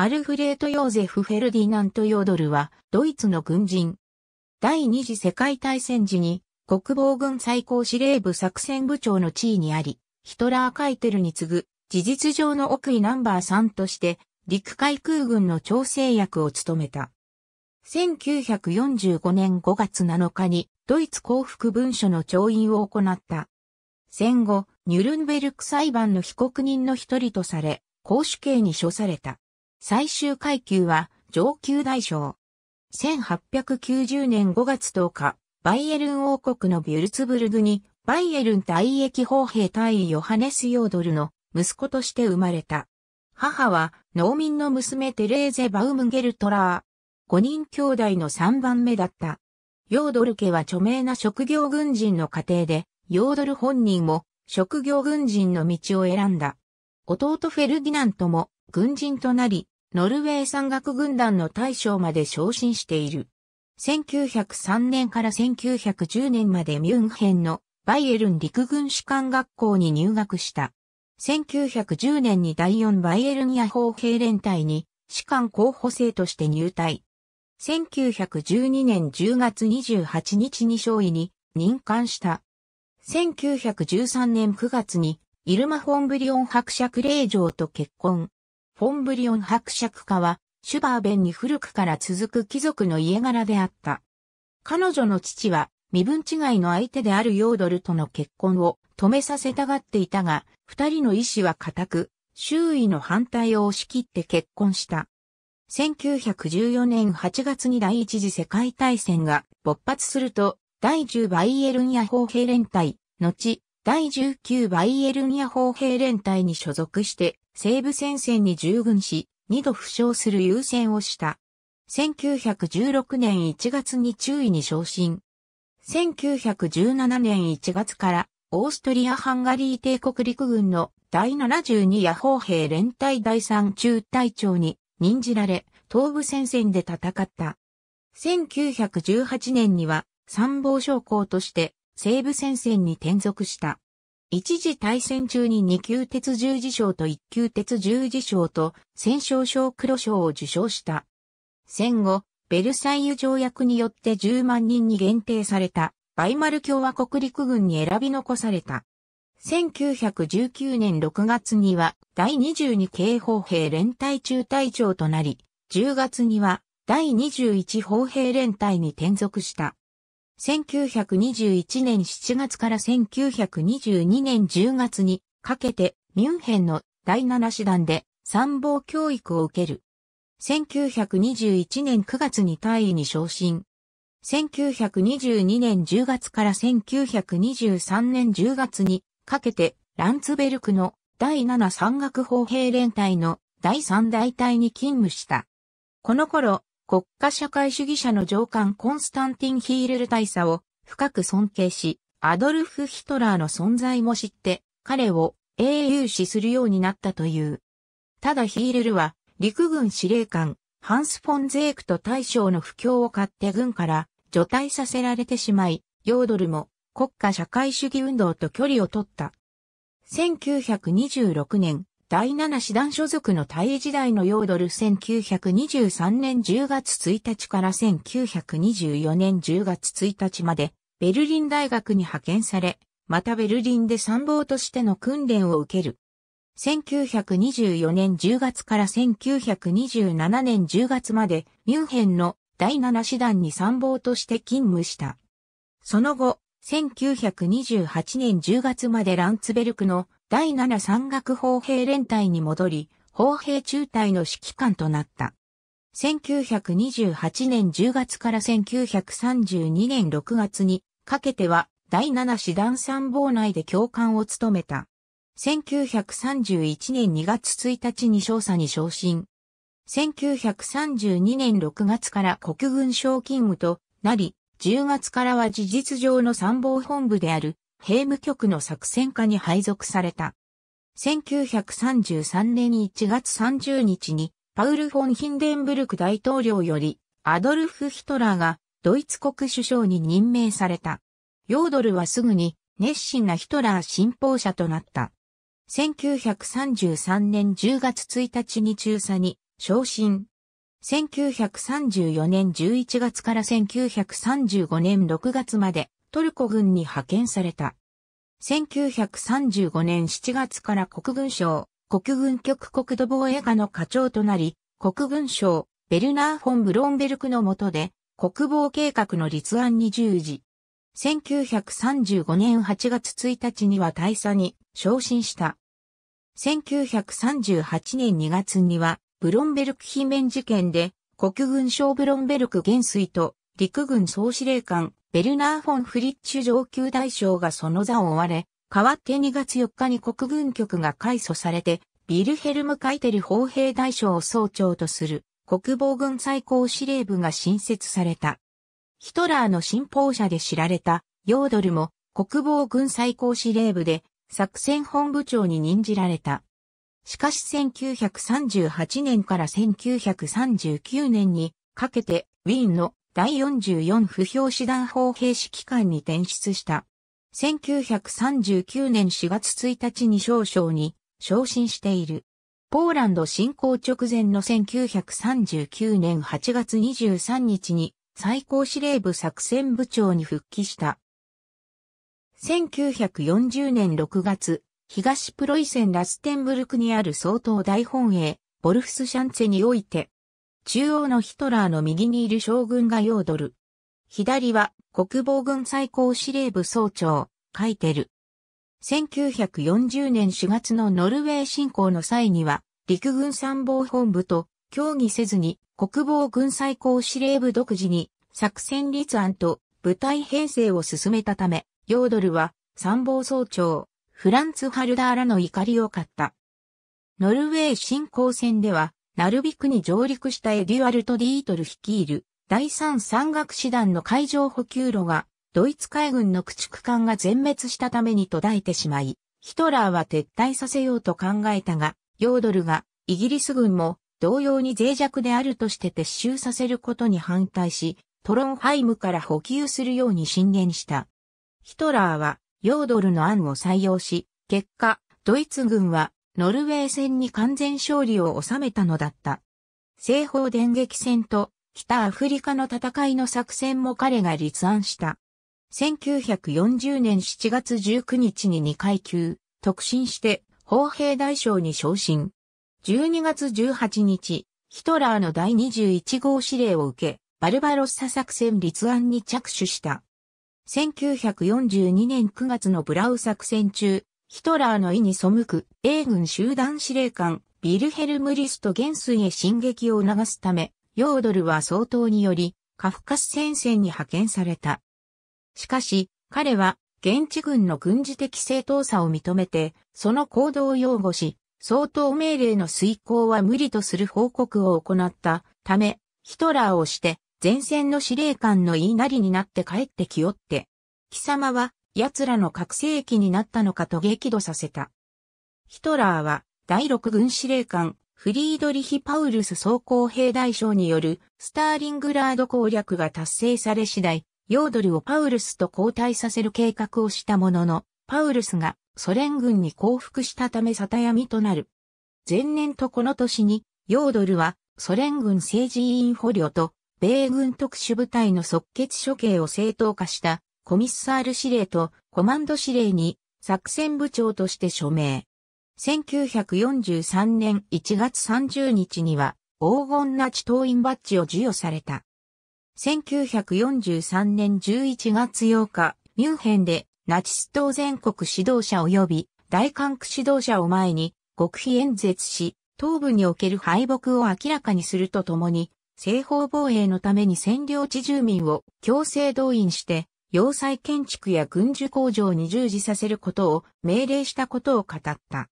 アルフレート・ヨーゼフ・フェルディナント・ヨードルは、ドイツの軍人。第二次世界大戦時に、国防軍最高司令部作戦部長の地位にあり、ヒトラー・カイテルに次ぐ、事実上の奥位ナンバー3として、陸海空軍の調整役を務めた。1945年5月7日に、ドイツ降伏文書の調印を行った。戦後、ニュルンベルク裁判の被告人の一人とされ、公主刑に処された。最終階級は上級大将。1890年5月10日、バイエルン王国のビュルツブルグに、バイエルン大役砲兵隊ヨハネス・ヨードルの息子として生まれた。母は農民の娘テレーゼ・バウムゲルトラー。5人兄弟の3番目だった。ヨードル家は著名な職業軍人の家庭で、ヨードル本人も職業軍人の道を選んだ。弟フェルディナントも軍人となり、ノルウェー山岳軍団の大将まで昇進している。1903年から1910年までミュンヘンのバイエルン陸軍士官学校に入学した。1910年に第4バイエルン野砲兵連隊に士官候補生として入隊。1912年10月28日に少尉に任官した。1913年9月にイルマ・フォンブリオン伯爵令嬢と結婚。フォンブリオン伯爵家は、シュバーベンに古くから続く貴族の家柄であった。彼女の父は、身分違いの相手であるヨードルとの結婚を止めさせたがっていたが、二人の意志は固く、周囲の反対を押し切って結婚した。1914年8月に第一次世界大戦が勃発すると、第10バイエルニア砲兵連隊、後、第19バイエルニア砲兵連隊に所属して、西部戦線に従軍し、二度負傷する優先をした。1916年1月に中尉に昇進。1917年1月からオーストリア・ハンガリー帝国陸軍の第72野砲兵連隊第3中隊長に任じられ、東部戦線で戦った。1918年には参謀将校として西部戦線に転属した。一時対戦中に2級鉄十字章と1級鉄十字章と戦勝賞黒賞を受賞した。戦後、ベルサイユ条約によって10万人に限定された、バイマル共和国陸軍に選び残された。1919年6月には第22警報兵連隊中隊長となり、10月には第21砲兵連隊に転属した。1921年7月から1922年10月にかけてミュンヘンの第7師団で参謀教育を受ける。1921年9月に大尉に昇進。1922年10月から1923年10月にかけてランツベルクの第7山岳砲兵連隊の第3大隊に勤務した。この頃、国家社会主義者の上官コンスタンティン・ヒーレル大佐を深く尊敬し、アドルフ・ヒトラーの存在も知って、彼を英雄視するようになったという。ただヒーレルは、陸軍司令官、ハンス・フォン・ゼークと大将の不況を買って軍から除隊させられてしまい、ヨードルも国家社会主義運動と距離を取った。1926年、第七師団所属の大英時代のヨードル1923年10月1日から1924年10月1日までベルリン大学に派遣され、またベルリンで参謀としての訓練を受ける。1924年10月から1927年10月までミュンヘンの第七師団に参謀として勤務した。その後、1928年10月までランツベルクの第七山岳砲兵連隊に戻り、砲兵中隊の指揮官となった。1928年10月から1932年6月にかけては第七師団参謀内で教官を務めた。1931年2月1日に少佐に昇進。1932年6月から国軍省勤務となり、10月からは事実上の参謀本部である兵務局の作戦課に配属された。1933年1月30日に、パウル・フォン・ヒンデンブルク大統領より、アドルフ・ヒトラーが、ドイツ国首相に任命された。ヨードルはすぐに、熱心なヒトラー信奉者となった。1933年10月1日に中佐に、昇進。1934年11月から1935年6月までトルコ軍に派遣された。1935年7月から国軍省、国軍局国土防衛課の課長となり、国軍省、ベルナー・フォン・ブロンベルクの下で、国防計画の立案に従事。1935年8月1日には大佐に昇進した。1938年2月には、ブロンベルク罷免事件で、国軍省ブロンベルク元帥と陸軍総司令官ベルナー・フォン・フリッチュ上級大将がその座を追われ、代わって2月4日に国軍局が改組されて、ビルヘルム・カイテル砲兵大将を総長とする国防軍最高司令部が新設された。ヒトラーの信奉者で知られたヨードルも国防軍最高司令部で作戦本部長に任じられた。しかし1938年から1939年にかけてウィーンの第44不評師団法兵士機関に転出した。1939年4月1日に少将に昇進している。ポーランド侵攻直前の1939年8月23日に最高司令部作戦部長に復帰した。1940年6月、東プロイセンラステンブルクにある総統大本営、ボルフスシャンツェにおいて、中央のヒトラーの右にいる将軍がヨードル。左は国防軍最高司令部総長、カイテル。1940年4月のノルウェー侵攻の際には、陸軍参謀本部と協議せずに国防軍最高司令部独自に作戦立案と部隊編成を進めたため、ヨードルは参謀総長、フランツ・ハルダーらの怒りを買った。ノルウェー侵攻戦では、ナルビクに上陸したエデュアルト・ディートル率いる第三山岳師団の海上補給路がドイツ海軍の駆逐艦が全滅したために途絶えてしまい、ヒトラーは撤退させようと考えたが、ヨードルがイギリス軍も同様に脆弱であるとして撤収させることに反対し、トロンハイムから補給するように進言した。ヒトラーはヨードルの案を採用し、結果、ドイツ軍はノルウェー戦に完全勝利を収めたのだった。西方電撃戦と北アフリカの戦いの作戦も彼が立案した。1940年7月19日に2階級、特進して砲兵大将に昇進。12月18日、ヒトラーの第21号指令を受け、バルバロッサ作戦立案に着手した。1942年9月のブラウ作戦中、ヒトラーの意に背く英軍集団司令官、ビルヘルムリスト元帥へ進撃を促すため、ヨードルは総統により、カフカス戦線に派遣された。しかし、彼は、現地軍の軍事的正当さを認めて、その行動を擁護し、総統命令の遂行は無理とする報告を行ったため、ヒトラーをして、前線の司令官の言いなりになって帰ってきよって。貴様は、奴らの覚醒器になったのかと激怒させた。ヒトラーは、第6軍司令官、フリードリヒ・パウルス総工兵大将によるスターリングラード攻略が達成され次第、ヨードルをパウルスと交代させる計画をしたものの、パウルスがソ連軍に降伏したため沙汰闇となる。前年とこの年に、ヨードルはソ連軍政治委員捕虜と米軍特殊部隊の即決処刑を正当化したコミッサール司令とコマンド司令に作戦部長として署名。1943年1月30日には黄金ナチ党員バッジを授与された。1943年11月8日、ミュンヘンでナチス党全国指導者及び大韓区指導者を前に極秘演説し、東部における敗北を明らかにするとともに、西方防衛のために占領地住民を強制動員して要塞建築や軍需工場に従事させることを命令したことを語った。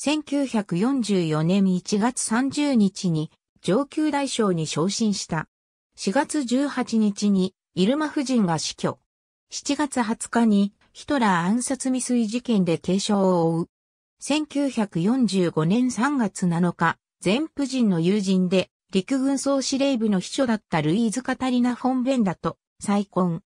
1944年1月30日に上級大将に昇進した。4月18日にイルマ夫人が死去。7月20日にヒトラー暗殺未遂事件で継承を負う。1945年3月7日、全夫人の友人で陸軍総司令部の秘書だったルイーズ・カタリナ・フォン・ベンダと再婚。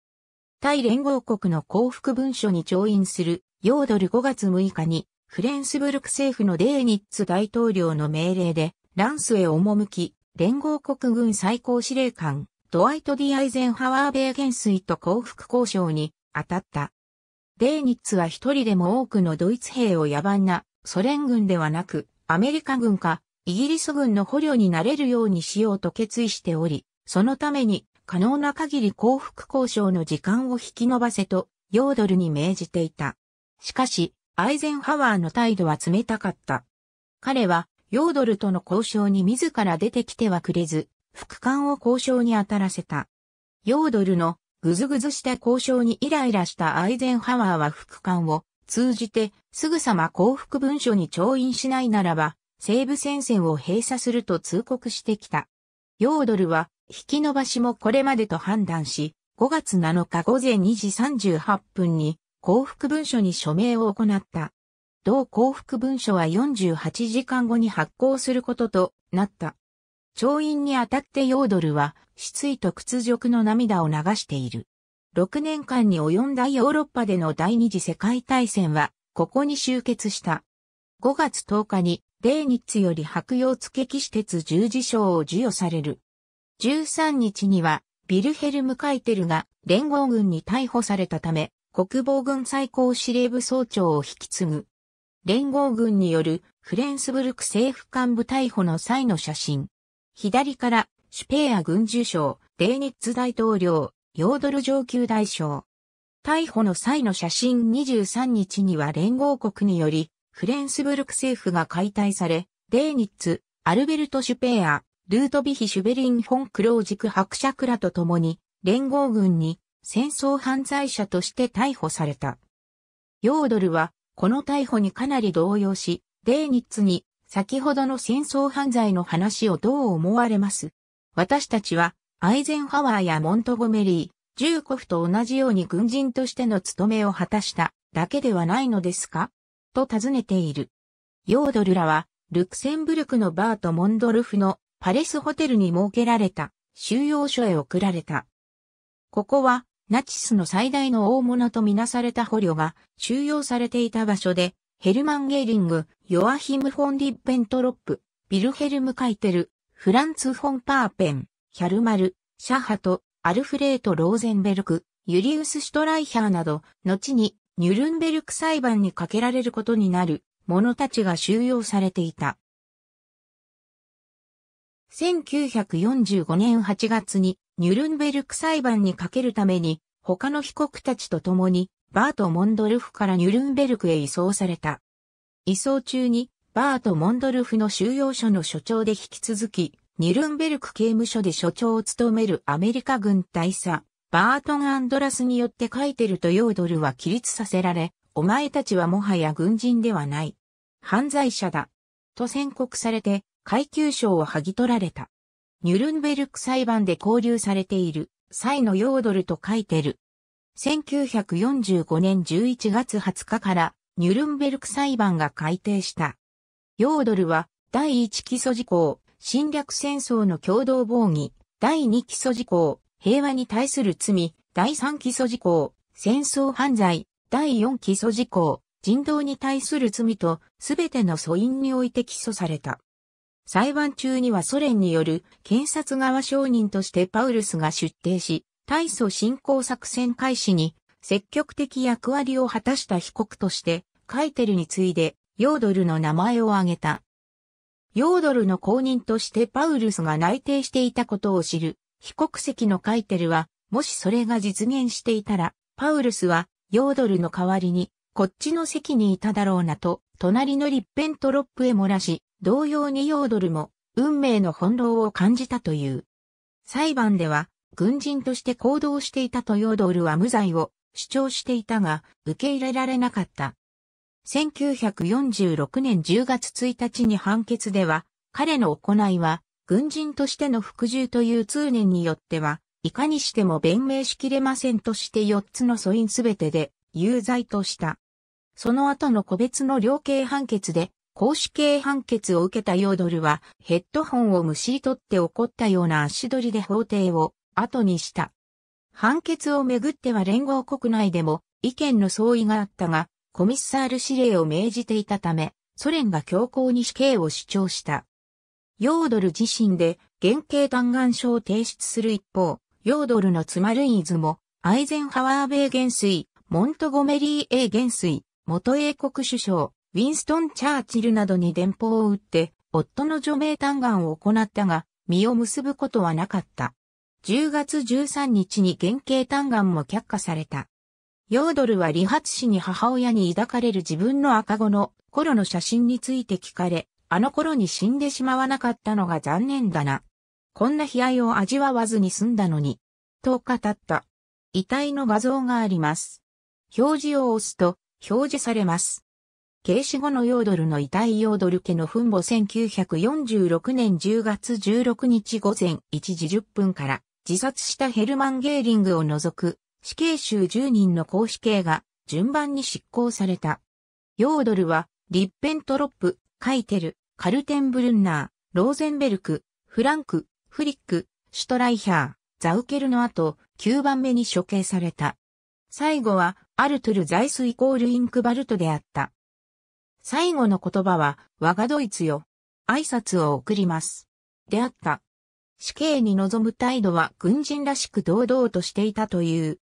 対連合国の幸福文書に調印する、ヨードル5月6日に、フレンスブルク政府のデーニッツ大統領の命令で、ランスへ赴き、連合国軍最高司令官、ドワイト・ディ・アイゼンハワー米元帥と降伏交渉に当たった。デーニッツは一人でも多くのドイツ兵を野蛮なソ連軍ではなく、アメリカ軍かイギリス軍の捕虜になれるようにしようと決意しており、そのために可能な限り降伏交渉の時間を引き延ばせと、ヨードルに命じていた。しかし、アイゼンハワーの態度は冷たかった。彼は、ヨードルとの交渉に自ら出てきてはくれず、副官を交渉に当たらせた。ヨードルのぐずぐずした交渉にイライラしたアイゼンハワーは副官を通じてすぐさま降伏文書に調印しないならば西部戦線を閉鎖すると通告してきた。ヨードルは引き延ばしもこれまでと判断し、5月7日午前2時38分に幸福文書に署名を行った。同幸福文書は48時間後に発行することとなった。調印にあたってヨードルは失意と屈辱の涙を流している。6年間に及んだヨーロッパでの第二次世界大戦はここに集結した。5月10日にデーニッツより白洋付き騎士鉄十字章を授与される。13日には、ビルヘルム・カイテルが連合軍に逮捕されたため、国防軍最高司令部総長を引き継ぐ。連合軍によるフレンスブルク政府幹部逮捕の際の写真。左からシュペーア軍需省、デーニッツ大統領、ヨードル上級大将。逮捕の際の写真23日には連合国により、フレンスブルク政府が解体され、デーニッツ、アルベルト・シュペーア、ルートヴィヒ・シュベリン・フォン・クロージク伯爵らと共に、連合軍に戦争犯罪者として逮捕された。ヨードルは、この逮捕にかなり動揺し、デーニッツに、先ほどの戦争犯罪の話をどう思われます私たちは、アイゼンハワーやモントゴメリー、ジューコフと同じように軍人としての務めを果たしただけではないのですかと尋ねている。ヨードルらは、ルクセンブルクのバート・モンドルフのパレスホテルに設けられた収容所へ送られた。ここはナチスの最大の大物とみなされた捕虜が収容されていた場所で、ヘルマン・ゲーリング、ヨアヒム・フォン・リッペントロップ、ビルヘルム・カイテル、フランツ・フォン・パーペン、ヒャルマル、シャハト、アルフレート・ローゼンベルク、ユリウス・シュトライヒャーなど、後にニュルンベルク裁判にかけられることになる者たちが収容されていた。1945年8月にニュルンベルク裁判にかけるために他の被告たちと共にバート・モンドルフからニュルンベルクへ移送された。移送中にバート・モンドルフの収容所の所長で引き続きニュルンベルク刑務所で所長を務めるアメリカ軍大佐バートン・アンドラスによって書いてるとヨードルは起立させられ、お前たちはもはや軍人ではない。犯罪者だ。と宣告されて、階級賞を剥ぎ取られた。ニュルンベルク裁判で交留されている、際のヨードルと書いてる。1945年11月20日からニュルンベルク裁判が改定した。ヨードルは第1基礎事項、侵略戦争の共同防御、第2基礎事項、平和に対する罪、第3基礎事項、戦争犯罪、第4基礎事項、人道に対する罪と、すべての素因において起訴された。裁判中にはソ連による検察側証人としてパウルスが出廷し、大訴進行作戦開始に積極的役割を果たした被告として、カイテルに次いでヨードルの名前を挙げた。ヨードルの公認としてパウルスが内定していたことを知る、被告席のカイテルは、もしそれが実現していたら、パウルスは、ヨードルの代わりに、こっちの席にいただろうなと、隣のリッペントロップへ漏らし、同様にヨードルも運命の翻弄を感じたという。裁判では軍人として行動していたとヨードルは無罪を主張していたが受け入れられなかった。1946年10月1日に判決では彼の行いは軍人としての服従という通念によっては、いかにしても弁明しきれませんとして4つの訴因すべてで有罪とした。その後の個別の量刑判決で、公主刑判決を受けたヨードルはヘッドホンをむしり取って怒ったような足取りで法廷を後にした。判決をめぐっては連合国内でも意見の相違があったが、コミッサール指令を命じていたため、ソ連が強硬に死刑を主張した。ヨードル自身で原型弾丸書を提出する一方、ヨードルのツまルイーズも、アイゼンハワー米元帥、モントゴメリー A 元帥、元英国首相、ウィンストン・チャーチルなどに電報を打って、夫の除名嘆願を行ったが、身を結ぶことはなかった。10月13日に原型嘆願も却下された。ヨードルは理髪師に母親に抱かれる自分の赤子の頃の写真について聞かれ、あの頃に死んでしまわなかったのが残念だな。こんな悲哀を味わわずに済んだのに、と語った。遺体の画像があります。表示を押すと表示されます。軽死後のヨードルの遺体ヨードル家の墳墓1946年10月16日午前1時10分から自殺したヘルマン・ゲーリングを除く死刑囚10人の公死刑が順番に執行された。ヨードルはリッペントロップ、カイテル、カルテンブルンナー、ローゼンベルク、フランク、フリック、シュトライヒャー、ザウケルの後、9番目に処刑された。最後は、アルトゥル・ザイスイコール・インクバルトであった。最後の言葉は、我がドイツよ。挨拶を送ります。であった。死刑に臨む態度は軍人らしく堂々としていたという。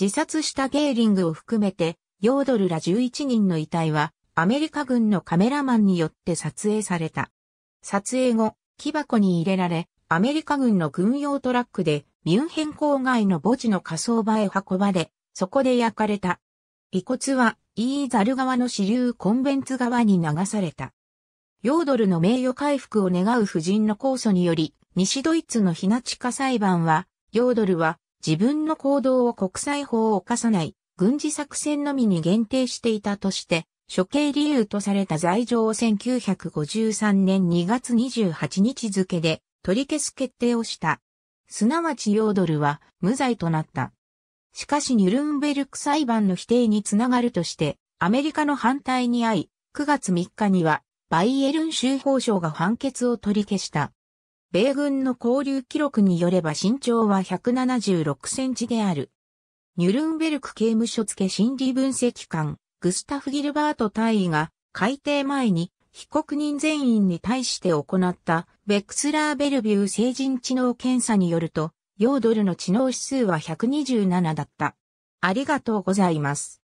自殺したゲーリングを含めて、ヨードルら11人の遺体は、アメリカ軍のカメラマンによって撮影された。撮影後、木箱に入れられ、アメリカ軍の軍用トラックで、ミュンヘン郊外の墓地の火葬場へ運ばれ、そこで焼かれた。遺骨は、イーザル川の支流コンベンツ川に流された。ヨードルの名誉回復を願う夫人の控訴により、西ドイツのひな地下裁判は、ヨードルは自分の行動を国際法を犯さない軍事作戦のみに限定していたとして、処刑理由とされた罪状を1953年2月28日付で取り消す決定をした。すなわちヨードルは無罪となった。しかしニュルンベルク裁判の否定につながるとして、アメリカの反対に遭い、9月3日には、バイエルン州法省が判決を取り消した。米軍の交流記録によれば身長は176センチである。ニュルンベルク刑務所付心理分析官、グスタフ・ギルバート大尉が、改定前に、被告人全員に対して行った、ベクスラーベルビュー成人知能検査によると、ヨードルの知能指数は127だった。ありがとうございます。